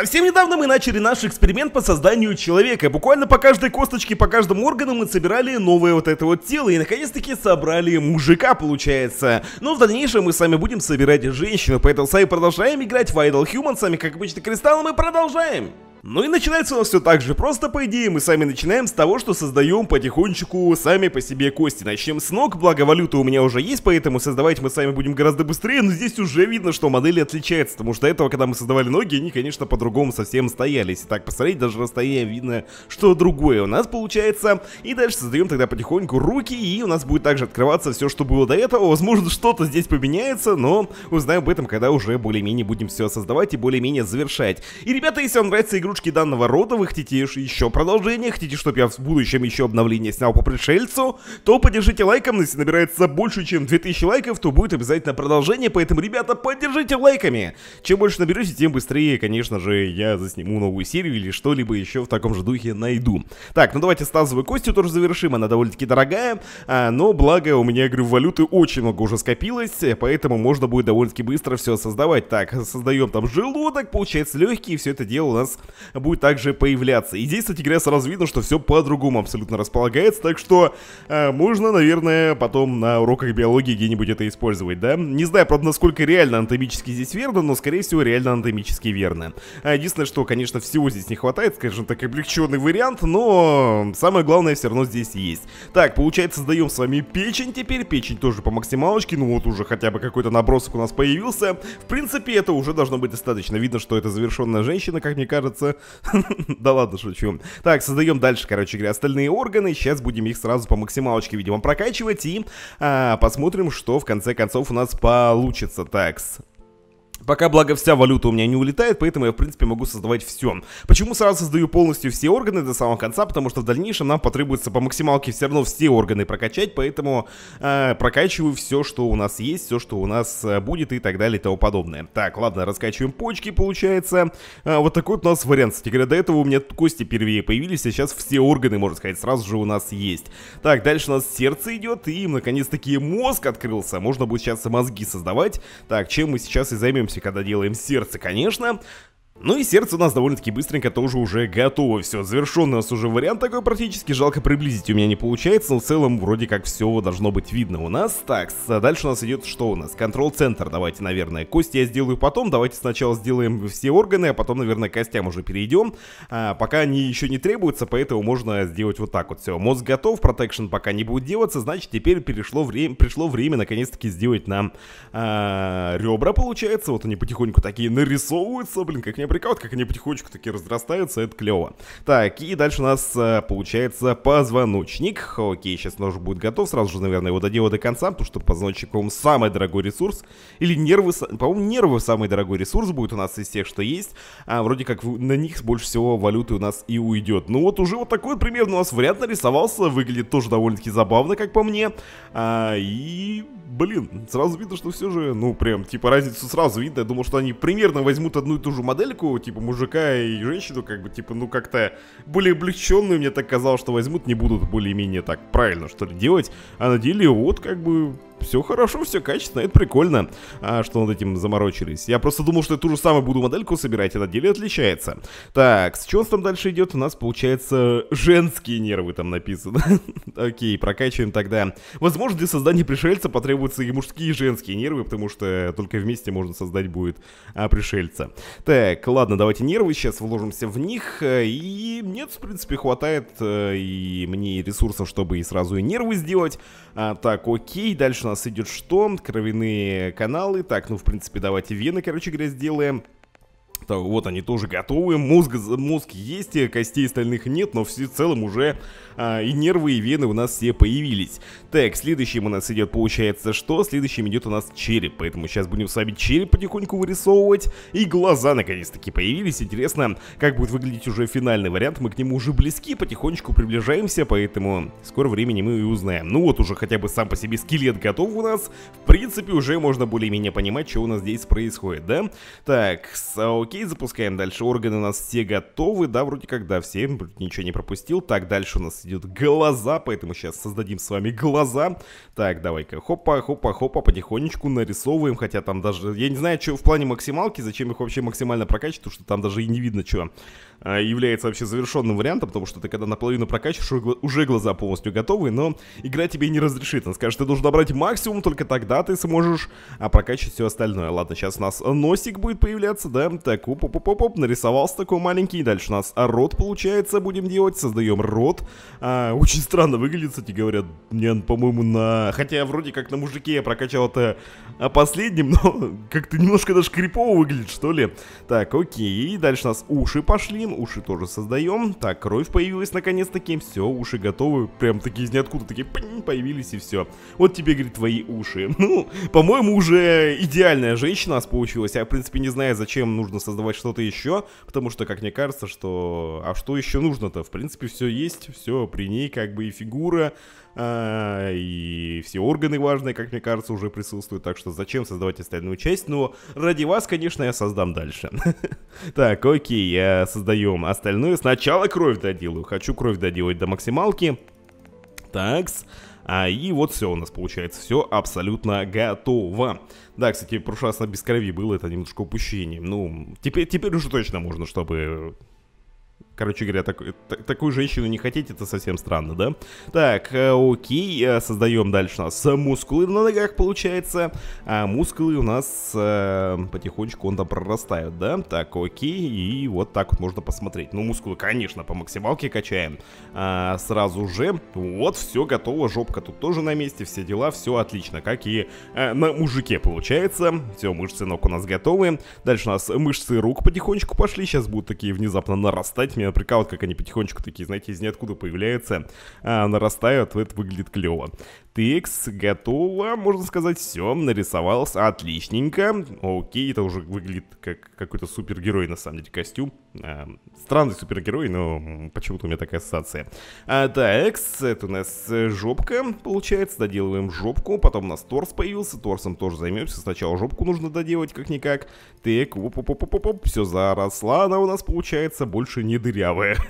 Совсем недавно мы начали наш эксперимент по созданию человека. Буквально по каждой косточке, по каждому органу мы собирали новое вот это вот тело. И наконец-таки собрали мужика, получается. Но в дальнейшем мы с вами будем собирать женщину. Поэтому с вами продолжаем играть в Idle Human. С вами, как обычно, кристаллы мы продолжаем. Ну и начинается у нас все так же просто, по идее, мы сами начинаем с того, что создаем потихонечку сами по себе кости. Начнем с ног, благо валюта у меня уже есть, поэтому создавать мы сами будем гораздо быстрее, но здесь уже видно, что модели отличаются, потому что до этого, когда мы создавали ноги, они, конечно, по-другому совсем стоялись. Итак, посмотреть, даже расстояние видно, что другое у нас получается. И дальше создаем тогда потихоньку руки, и у нас будет также открываться все, что было до этого. Возможно, что-то здесь поменяется, но узнаем об этом, когда уже более-менее будем все создавать и более-менее завершать. И, ребята, если вам нравится игрушка, озвучки данного рода вы хотите еще продолжение, хотите, чтобы я в будущем еще обновление снял по пришельцу, то поддержите лайком, если набирается больше, чем 2000 лайков, то будет обязательно продолжение, поэтому, ребята, поддержите лайками! Чем больше наберете, тем быстрее, конечно же, я засниму новую серию или что-либо еще в таком же духе найду. Так, ну давайте с тазовой костью тоже завершим, она довольно-таки дорогая, а, но благо у меня, говорю, валюты очень много уже скопилось, поэтому можно будет довольно-таки быстро все создавать. Так, создаем там желудок, получается легкие, все это дело у нас будет также появляться. И здесь, кстати говоря, сразу видно, что все по-другому абсолютно располагается, так что э, можно, наверное, потом на уроках биологии где-нибудь это использовать, да? Не знаю, правда, насколько реально анатомически здесь верно, но, скорее всего, реально анатомически верно. А единственное, что, конечно, всего здесь не хватает, скажем так, облегченный вариант, но самое главное все равно здесь есть. Так, получается, создаем с вами печень теперь, печень тоже по максималочке, ну вот уже хотя бы какой-то набросок у нас появился. В принципе, это уже должно быть достаточно. Видно, что это завершенная женщина, как мне кажется, кажется. да ладно, шучу. Так, создаем дальше, короче говоря, остальные органы. Сейчас будем их сразу по максималочке, видимо, прокачивать и а, посмотрим, что в конце концов у нас получится. Так. Пока, благо, вся валюта у меня не улетает, поэтому я, в принципе, могу создавать все. Почему сразу создаю полностью все органы до самого конца? Потому что в дальнейшем нам потребуется по максималке все равно все органы прокачать, поэтому э, прокачиваю все, что у нас есть, все, что у нас э, будет и так далее и тому подобное. Так, ладно, раскачиваем почки, получается. Э, вот такой вот у нас вариант. Кстати говоря, до этого у меня кости первые появились, а сейчас все органы, можно сказать, сразу же у нас есть. Так, дальше у нас сердце идет, и, наконец-таки, мозг открылся. Можно будет сейчас мозги создавать. Так, чем мы сейчас и займемся? когда делаем сердце, конечно. Ну и сердце у нас довольно-таки быстренько тоже уже готово. Все, завершенный у нас уже вариант такой практически. Жалко приблизить у меня не получается, но в целом вроде как все должно быть видно у нас. Так, а дальше у нас идет что у нас? Контрол-центр. Давайте, наверное, кости я сделаю потом. Давайте сначала сделаем все органы, а потом, наверное, к костям уже перейдем. А, пока они еще не требуются, поэтому можно сделать вот так вот. Все, мозг готов, протекшн пока не будет делаться, значит теперь перешло время, пришло время наконец-таки сделать нам а, ребра, получается. Вот они потихоньку такие нарисовываются, блин, как мне точнее прикол, как они потихонечку такие разрастаются, это клево. Так, и дальше у нас э, получается позвоночник. Окей, сейчас нож будет готов, сразу же, наверное, его доделаю до конца, потому что позвоночник, по-моему, самый дорогой ресурс. Или нервы, по-моему, нервы самый дорогой ресурс будет у нас из тех, что есть. А вроде как на них больше всего валюты у нас и уйдет. Ну вот уже вот такой вот примерно у нас вряд нарисовался, выглядит тоже довольно-таки забавно, как по мне. А, и, блин, сразу видно, что все же, ну прям, типа разницу сразу видно. Я думал, что они примерно возьмут одну и ту же модель, парельку, типа, мужика и женщину, как бы, типа, ну, как-то более облегченную, мне так казалось, что возьмут, не будут более-менее так правильно, что ли, делать. А на деле, вот, как бы, все хорошо, все качественно, это прикольно, а, что над этим заморочились. Я просто думал, что я ту же самую буду модельку собирать, а на деле отличается. Так, с чего там дальше идет? У нас, получается, женские нервы там написано. Окей, прокачиваем тогда. Возможно, для создания пришельца потребуются и мужские, и женские нервы, потому что только вместе можно создать будет а, пришельца. Так, ладно, давайте нервы сейчас вложимся в них. Э, и нет, в принципе, хватает э, и мне ресурсов, чтобы и сразу и нервы сделать. А, так, окей, дальше у нас идет что? Кровяные каналы. Так, ну, в принципе, давайте вены, короче говоря, сделаем. Так, вот они тоже готовы, мозг, мозг есть, костей остальных нет, но все в целом уже а, и нервы, и вены у нас все появились. Так, следующим у нас идет, получается, что? Следующим идет у нас череп, поэтому сейчас будем с вами череп потихоньку вырисовывать. И глаза наконец-таки появились, интересно, как будет выглядеть уже финальный вариант, мы к нему уже близки, потихонечку приближаемся, поэтому скоро времени мы и узнаем. Ну вот уже хотя бы сам по себе скелет готов у нас, в принципе уже можно более-менее понимать, что у нас здесь происходит, да? Так, а, окей. Окей, запускаем дальше. Органы у нас все готовы. Да, вроде как, да, все. Ничего не пропустил. Так, дальше у нас идет глаза, поэтому сейчас создадим с вами глаза. Так, давай-ка, хопа, хопа, хопа, потихонечку нарисовываем. Хотя там даже, я не знаю, что в плане максималки, зачем их вообще максимально прокачать, потому что там даже и не видно, что а, является вообще завершенным вариантом, потому что ты когда наполовину прокачиваешь, уже глаза полностью готовы, но игра тебе не разрешит. Она скажет, ты должен добрать максимум, только тогда ты сможешь а, прокачать все остальное. Ладно, сейчас у нас носик будет появляться, да, так так, уп уп уп уп, нарисовался такой маленький. и Дальше у нас а рот, получается, будем делать. Создаем рот. А, очень странно выглядит, кстати говоря. Мне, по-моему, на... Хотя я вроде как на мужике я прокачал это а последним, но как-то немножко даже крипово выглядит, что ли. Так, окей. и Дальше у нас уши пошли. Уши тоже создаем. Так, кровь появилась наконец-таки. Все, уши готовы. Прям такие из ниоткуда такие появились и все. Вот тебе, говорит, твои уши. Ну, по-моему, уже идеальная женщина у нас получилась. Я, в принципе, не знаю, зачем нужно создавать что-то еще, потому что, как мне кажется, что... А что еще нужно-то? В принципе, все есть, все при ней как бы и фигура, а, и все органы важные, как мне кажется, уже присутствуют, так что зачем создавать остальную часть? Но ради вас, конечно, я создам дальше. Так, окей, я создаем остальную. Сначала кровь доделаю. Хочу кровь доделать до максималки. Такс. А, и вот все у нас получается, все абсолютно готово. Да, кстати, прошлый раз на без крови было, это немножко упущение. Ну, теперь, теперь уже точно можно, чтобы Короче говоря, так, так, такую женщину не хотеть, это совсем странно, да? Так, э, окей, э, создаем дальше у нас мускулы на ногах, получается. А мускулы у нас э, потихонечку он там прорастают, да? Так, окей, и вот так вот можно посмотреть. Ну, мускулы, конечно, по максималке качаем а, сразу же. Вот, все готово, жопка тут тоже на месте, все дела, все отлично, как и э, на мужике получается. Все, мышцы ног у нас готовы. Дальше у нас мышцы рук потихонечку пошли, сейчас будут такие внезапно нарастать, меня прикалывает, как они потихонечку такие, знаете, из ниоткуда появляются, а, нарастают, это выглядит клево. TX готово, можно сказать, все, нарисовался отличненько. Окей, это уже выглядит как какой-то супергерой, на самом деле, костюм. А, странный супергерой, но почему-то у меня такая ассоциация. А, TX, это у нас э, жопка, получается, доделываем жопку, потом у нас торс появился, торсом тоже займемся. Сначала жопку нужно доделать как-никак. Так, оп оп оп оп оп, -оп все заросла она у нас, получается, больше не дырявая.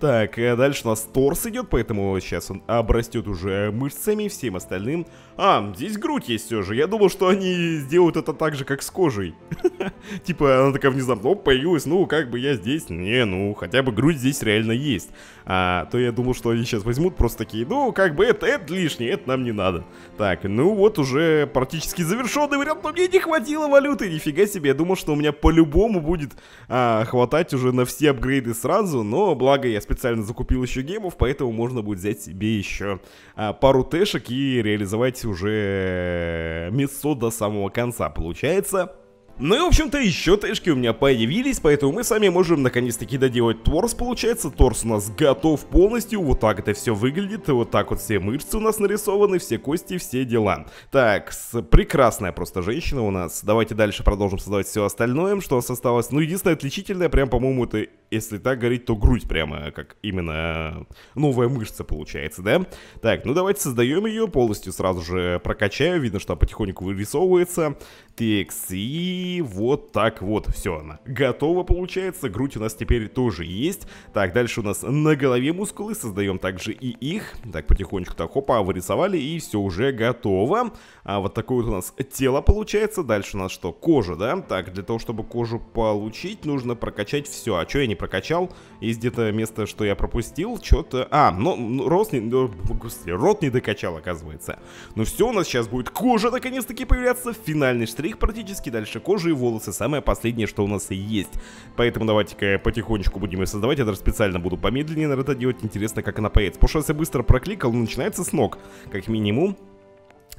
Так, э, дальше у нас торс идет, поэтому сейчас он обрастет уже мышцами и всем остальным. А, здесь грудь есть все же. Я думал, что они сделают это так же, как с кожей. Типа, она такая внезапно, появилась, ну, как бы я здесь. Не, ну, хотя бы грудь здесь реально есть. А то я думал, что они сейчас возьмут просто такие, ну, как бы это, это лишнее, это нам не надо. Так, ну вот уже практически завершенный вариант, но мне не хватило валюты, нифига себе. Я думал, что у меня по-любому будет а, хватать уже на все апгрейды сразу, но благо я специально закупил еще гемов, поэтому можно будет взять себе еще а, пару тэш ТТшек и реализовать уже э, Мисо до самого конца. Получается, ну и в общем-то еще тэшки у меня появились, поэтому мы сами можем наконец-таки доделать торс, получается торс у нас готов полностью, вот так это все выглядит, вот так вот все мышцы у нас нарисованы, все кости, все дела. Так, с... прекрасная просто женщина у нас, давайте дальше продолжим создавать все остальное, что у нас осталось, ну единственное отличительное, прям по-моему это, если так говорить, то грудь прямо, как именно новая мышца получается, да? Так, ну давайте создаем ее, полностью сразу же прокачаю, видно, что потихоньку вырисовывается, текст и и вот так вот, все она. Готово получается, грудь у нас теперь тоже есть. Так, дальше у нас на голове мускулы, создаем также и их. Так, потихонечку так, опа, вырисовали, и все уже готово. А вот такое вот у нас тело получается. Дальше у нас что? Кожа, да? Так, для того, чтобы кожу получить, нужно прокачать все. А что я не прокачал? Есть где-то место, что я пропустил, что-то... А, ну, рост не... Ну, господи, рот не докачал, оказывается. Ну все, у нас сейчас будет кожа наконец-таки появляться. Финальный штрих практически. Дальше кожа кожу и волосы, самое последнее, что у нас есть. Поэтому давайте-ка потихонечку будем ее создавать, я даже специально буду помедленнее, на это делать, интересно, как она появится. Потому что если быстро прокликал, ну, начинается с ног, как минимум.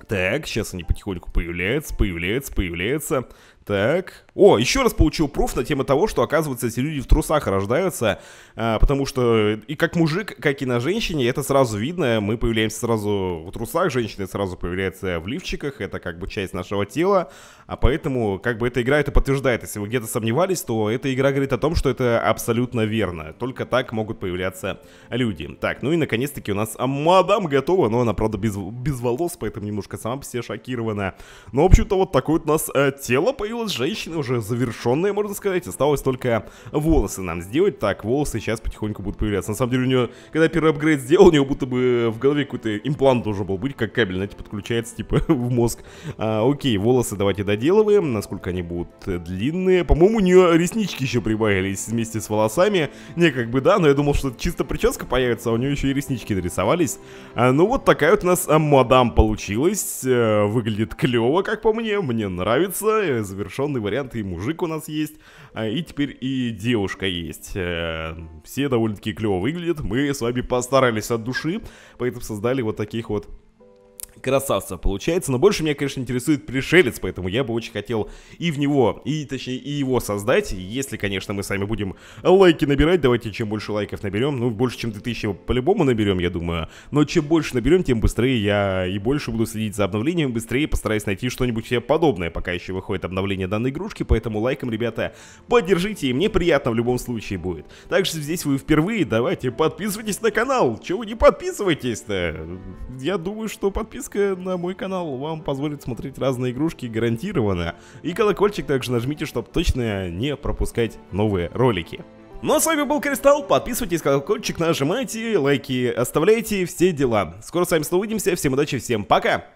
Так, сейчас они потихоньку появляются, появляются, появляются. Так. О, еще раз получил пруф на тему того, что, оказывается, эти люди в трусах рождаются, а, потому что и как мужик, как и на женщине, это сразу видно. Мы появляемся сразу в трусах, женщины сразу появляются в лифчиках, это как бы часть нашего тела, а поэтому как бы эта игра это подтверждает. Если вы где-то сомневались, то эта игра говорит о том, что это абсолютно верно. Только так могут появляться люди. Так, ну и наконец-таки у нас мадам готова, но она, правда, без, без волос, поэтому немножко сама по себе шокирована. Но, в общем-то, вот такое вот у нас э, тело появилось появилась женщина уже завершенная, можно сказать. Осталось только волосы нам сделать. Так, волосы сейчас потихоньку будут появляться. На самом деле у нее, когда первый апгрейд сделал, у нее будто бы в голове какой-то имплант должен был быть, как кабель, знаете, подключается типа в мозг. А, окей, волосы давайте доделываем, насколько они будут длинные. По-моему, у нее реснички еще прибавились вместе с волосами. Не, как бы да, но я думал, что чисто прическа появится, а у нее еще и реснички нарисовались. А, ну вот такая вот у нас мадам получилась. Э, выглядит клево, как по мне, мне нравится завершенный вариант, и мужик у нас есть, а, и теперь и девушка есть. Э, все довольно-таки клево выглядят, мы с вами постарались от души, поэтому создали вот таких вот красавца получается. Но больше меня, конечно, интересует пришелец, поэтому я бы очень хотел и в него, и точнее, и его создать. Если, конечно, мы сами будем лайки набирать. Давайте, чем больше лайков наберем, ну, больше, чем 2000 по-любому наберем, я думаю. Но чем больше наберем, тем быстрее я и больше буду следить за обновлением, быстрее постараюсь найти что-нибудь себе подобное, пока еще выходит обновление данной игрушки. Поэтому лайком, ребята, поддержите, и мне приятно в любом случае будет. Также здесь вы впервые, давайте подписывайтесь на канал. Чего вы не подписываетесь-то? Я думаю, что подписка подписка на мой канал вам позволит смотреть разные игрушки гарантированно. И колокольчик также нажмите, чтобы точно не пропускать новые ролики. Ну а с вами был Кристалл, подписывайтесь, колокольчик нажимайте, лайки оставляйте, все дела. Скоро с вами снова увидимся, всем удачи, всем пока!